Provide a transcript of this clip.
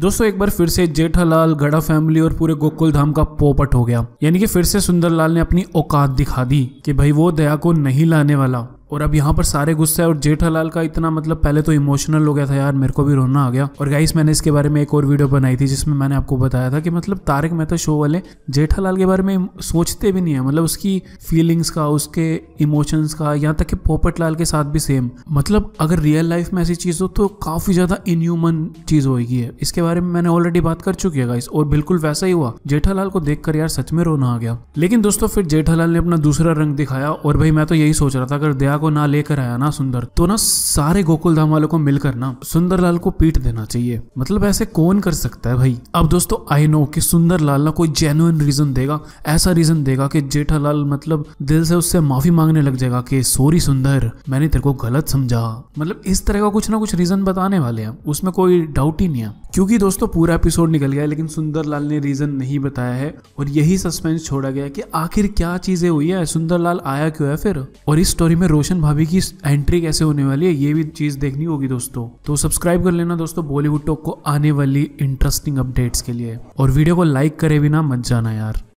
दोस्तों एक बार फिर से जेठालाल गढ़ा फैमिली और पूरे गोकुल धाम का पोपट हो गया यानी कि फिर से सुंदरलाल ने अपनी औकात दिखा दी कि भाई वो दया को नहीं लाने वाला और अब यहाँ पर सारे गुस्सा है और जेठालाल का इतना मतलब पहले तो इमोशनल हो गया था यार मेरे को भी रोना आ गया और गाइस मैंने इसके बारे में एक और वीडियो बनाई थी जिसमें मैंने आपको बताया था कि मतलब तारक मेहता शो वाले जेठालाल के बारे में सोचते भी नहीं है मतलब उसकी फीलिंग्स का उसके इमोशंस का यहाँ तक कि पोपट लाल के साथ भी सेम मतलब अगर रियल लाइफ में ऐसी चीज़ हो तो काफ़ी ज़्यादा इनह्यूमन चीज़ होगी है इसके बारे में मैंने ऑलरेडी बात कर चुकी है गाइस और बिल्कुल वैसा ही हुआ जेठालाल को देख यार सच में रोना आ गया लेकिन दोस्तों फिर जेठालाल ने अपना दूसरा रंग दिखाया और भाई मैं तो यही सोच रहा था अगर दया को ना लेकर आया ना सुंदर तो ना सारे गोकुल धाम वालों को मिलकर ना सुंदरलाल को पीट देना चाहिए मतलब ऐसे कौन कर सकता है भाई अब दोस्तों आई नो कि सुंदरलाल ना कोई जेन्युन रीजन देगा ऐसा रीजन देगा कि जेठालाल मतलब दिल से उससे माफी मांगने लग जाएगा कि सॉरी सुंदर मैंने तेरे को गलत समझा मतलब इस तरह का कुछ ना कुछ रीजन बताने वाले हैं उसमें कोई डाउट ही नहीं है क्योंकि दोस्तों पूरा एपिसोड निकल गया लेकिन सुंदरलाल ने रीजन नहीं बताया है और यही सस्पेंस छोड़ा गया कि आखिर क्या चीजें हुई है सुंदरलाल आया क्यों है फिर और इस स्टोरी में रोशन भाभी की एंट्री कैसे होने वाली है ये भी चीज देखनी होगी दोस्तों तो सब्सक्राइब कर लेना दोस्तों बॉलीवुड टॉक को आने वाली इंटरेस्टिंग अपडेट्स के लिए और वीडियो को लाइक करे बिना मत जाना यार